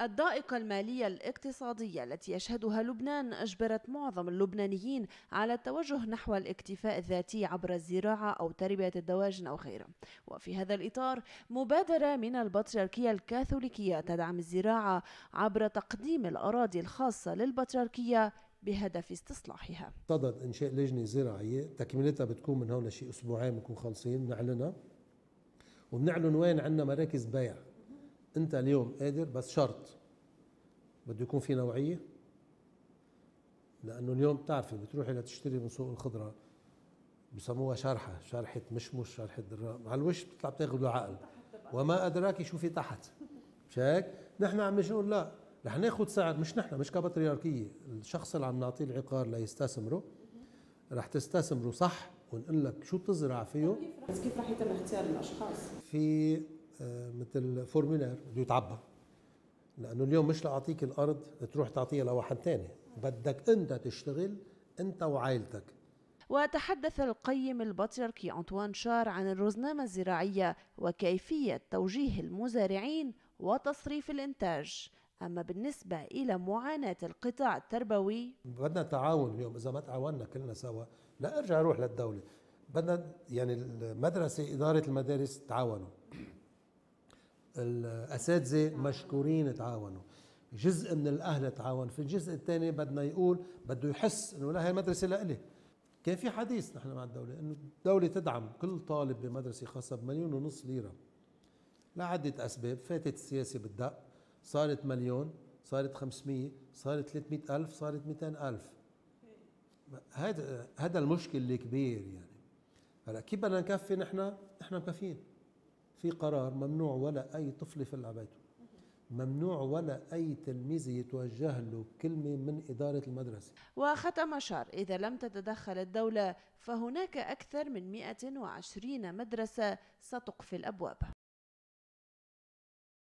الضائقة المالية الاقتصادية التي يشهدها لبنان أجبرت معظم اللبنانيين على التوجه نحو الاكتفاء الذاتي عبر الزراعة أو تربية الدواجن أو غيره وفي هذا الإطار مبادرة من البطريركية الكاثوليكية تدعم الزراعة عبر تقديم الأراضي الخاصة للبطريركية بهدف استصلاحها صدد إنشاء لجنة زراعية تكملتها بتكون من هون شيء أسبوعين بنكون خالصين بنعلنها وبنعلن وين عندنا مراكز بيع انت اليوم قادر بس شرط بده يكون في نوعيه لانه اليوم بتعرفي بتروحي لتشتري من سوق الخضره بسموها شرحه شرحه مشمش شرحه دراء على الوش بتطلع بتاخذ له عقل وما ادراك شو في تحت مش هيك نحن عم نقول لا رح ناخذ سعر مش نحن مش كبطريركيه الشخص اللي عم نعطيه العقار ليستثمره رح تستثمره صح ونقول لك شو بتزرع فيه كيف رح يتم اختيار الاشخاص في آه، مثل فورمولير بده يتعبى لانه اليوم مش لاعطيك الارض تروح تعطيها لواحد ثاني بدك انت تشتغل انت وعائلتك وتحدث القيم البطريركي أنطوان شار عن الرزنامة الزراعية وكيفية توجيه المزارعين وتصريف الإنتاج أما بالنسبة إلى معاناة القطاع التربوي بدنا تعاون اليوم إذا ما تعاوننا كلنا سوا لا أرجع أروح للدولة بدنا يعني المدرسة إدارة المدارس تعاونوا الاساتذه مشكورين تعاونوا جزء من الاهل تعاون في الجزء الثاني بدنا يقول بده يحس انه لا هي المدرسه لإلي كان في حديث نحن مع الدوله انه الدوله تدعم كل طالب بمدرسه خاصه بمليون ونص ليره لعدة أسباب فاتت السياسة بالدق صارت مليون صارت 500 صارت 300 ألف صارت 200 ألف هذا هذا المشكل الكبير يعني هلا كيف بدنا نكفي نحن؟ نحن مكفيين في قرار ممنوع ولا أي طفل في بيته ممنوع ولا أي تلميذ يتوجه له كلمة من إدارة المدرسة وختم شار إذا لم تتدخل الدولة فهناك أكثر من 120 مدرسة ستقفل أبوابها